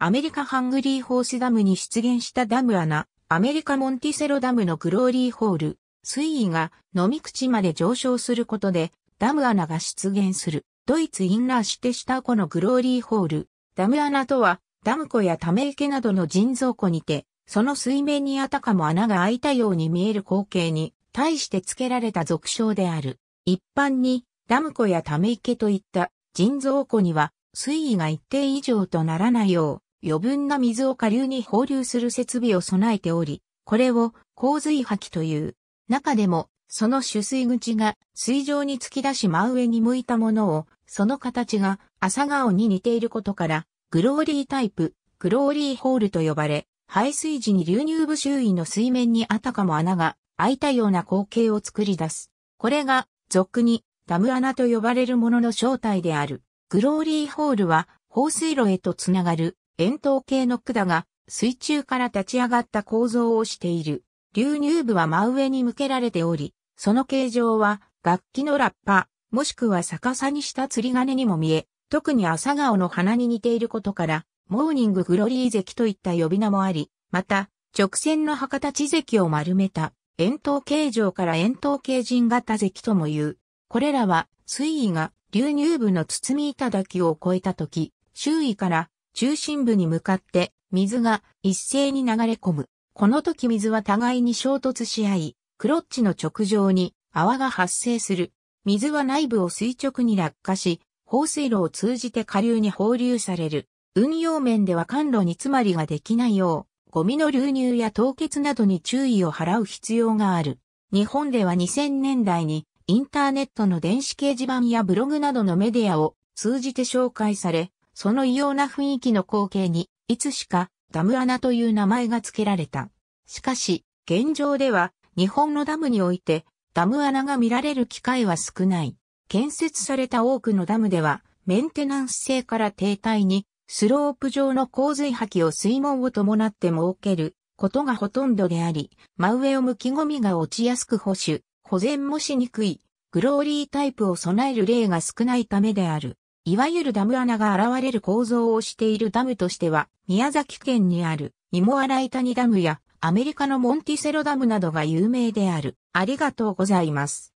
アメリカ・ハングリーホースダムに出現したダム穴、アメリカ・モンティセロダムのグローリーホール、水位が飲み口まで上昇することで、ダム穴が出現する。ドイツインラーシテシタ湖のグローリーホール、ダム穴とは、ダム湖やため池などの人造湖にて、その水面にあたかも穴が開いたように見える光景に、対して付けられた俗称である。一般に、ダム湖やため池といった人造湖には、水位が一定以上とならないよう、余分な水を下流に放流する設備を備えており、これを洪水吐きという。中でも、その取水口が水上に突き出し真上に向いたものを、その形が朝顔に似ていることから、グローリータイプ、グローリーホールと呼ばれ、排水時に流入部周囲の水面にあたかも穴が開いたような光景を作り出す。これが、俗にダム穴と呼ばれるものの正体である。グローリーホールは、放水路へとつながる円筒形の管が水中から立ち上がった構造をしている。流入部は真上に向けられており、その形状は楽器のラッパ、もしくは逆さにした釣り鐘にも見え、特に朝顔の花に似ていることから、モーニンググロリー関といった呼び名もあり、また、直線の博多地関を丸めた、円筒形状から円筒形人型関とも言う。これらは、水位が流入部の包みただきを超えた時、周囲から中心部に向かって水が一斉に流れ込む。この時水は互いに衝突し合い、クロッチの直上に泡が発生する。水は内部を垂直に落下し、放水路を通じて下流に放流される。運用面では管路に詰まりができないよう、ゴミの流入や凍結などに注意を払う必要がある。日本では2000年代にインターネットの電子掲示板やブログなどのメディアを通じて紹介され、その異様な雰囲気の光景に、いつしかダム穴という名前が付けられた。しかし、現状では日本のダムにおいてダム穴が見られる機会は少ない。建設された多くのダムでは、メンテナンス性から停滞に、スロープ状の洪水棄を水門を伴って設けることがほとんどであり、真上を向きゴミが落ちやすく保守、保全もしにくい、グローリータイプを備える例が少ないためである。いわゆるダム穴が現れる構造をしているダムとしては、宮崎県にある、芋洗谷ダムや、アメリカのモンティセロダムなどが有名である。ありがとうございます。